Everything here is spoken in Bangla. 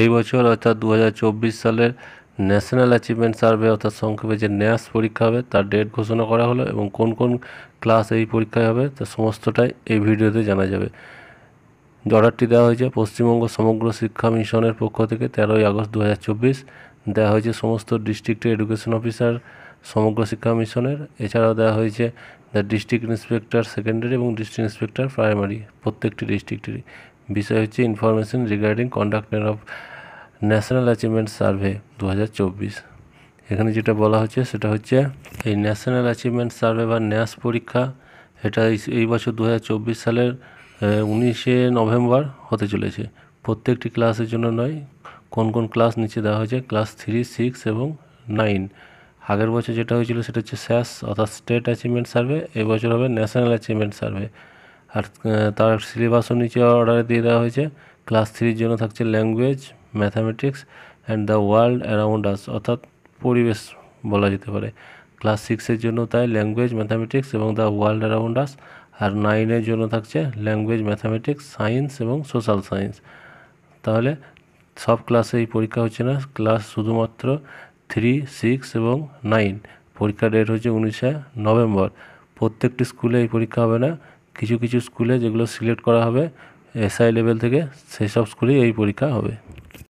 এই বছর অর্থাৎ দু হাজার সালের ন্যাশনাল অ্যাচিভমেন্ট সার্ভে অর্থাৎ সংক্ষেপে যে ন্যাস পরীক্ষা হবে তার ডেট ঘোষণা করা হলো এবং কোন কোন ক্লাস এই পরীক্ষায় হবে তা সমস্তটাই এই ভিডিওতে জানা যাবে অর্ডারটি দেওয়া হয়েছে পশ্চিমবঙ্গ সমগ্র শিক্ষা মিশনের পক্ষ থেকে তেরোই আগস্ট দু দেওয়া হয়েছে সমস্ত ডিস্ট্রিক্টের এডুকেশন অফিসার সমগ্র শিক্ষা মিশনের এছাড়াও দেওয়া হয়েছে দ্য ডিস্ট্রিক্ট ইন্সপেক্টর সেকেন্ডারি এবং ডিস্ট্রিক্ট ইন্সপেক্টর প্রাইমারি প্রত্যেকটি ডিস্ট্রিক্টেরই বিষয় হচ্ছে information regarding conductor of national achievement survey দু এখানে যেটা বলা হচ্ছে সেটা হচ্ছে এই ন্যাশনাল অ্যাচিভমেন্ট সার্ভে বা ন্যাস পরীক্ষা এটা এই বছর দু সালের উনিশে নভেম্বর হতে চলেছে প্রত্যেকটি ক্লাসের জন্য নয় কোন কোন ক্লাস নিচে দেওয়া হয়েছে ক্লাস থ্রি সিক্স এবং নাইন আগের বছর যেটা হয়েছিল সেটা হচ্ছে স্যাস অর্থাৎ স্টেট অ্যাচিভমেন্ট সার্ভে এবছর হবে ন্যাশনাল অ্যাচিভমেন্ট সার্ভে আর তার সিলেবাসও নিচে অর্ডারে দিয়ে দেওয়া হয়েছে ক্লাস থ্রির জন্য থাকছে language mathematics and the world around us অর্থাৎ পরিবেশ বলা যেতে পারে ক্লাস সিক্সের জন্য তাই ল্যাঙ্গুয়েজ ম্যাথামেটিক্স এবং দ্য ওয়ার্ল্ড অ্যারাউন্ড আস আর নাইনের জন্য থাকছে ল্যাঙ্গুয়েজ ম্যাথামেটিক্স সায়েন্স এবং সোশ্যাল সায়েন্স তাহলে সব ক্লাসে এই পরীক্ষা হচ্ছে না ক্লাস শুধুমাত্র থ্রি সিক্স এবং নাইন পরীক্ষা ডেট হচ্ছে উনিশে নভেম্বর প্রত্যেকটি স্কুলে এই পরীক্ষা হবে না কিছু কিছু স্কুলে যেগুলো সিলেক্ট করা হবে এসআই লেভেল থেকে সেই সব স্কুলেই এই পরীক্ষা হবে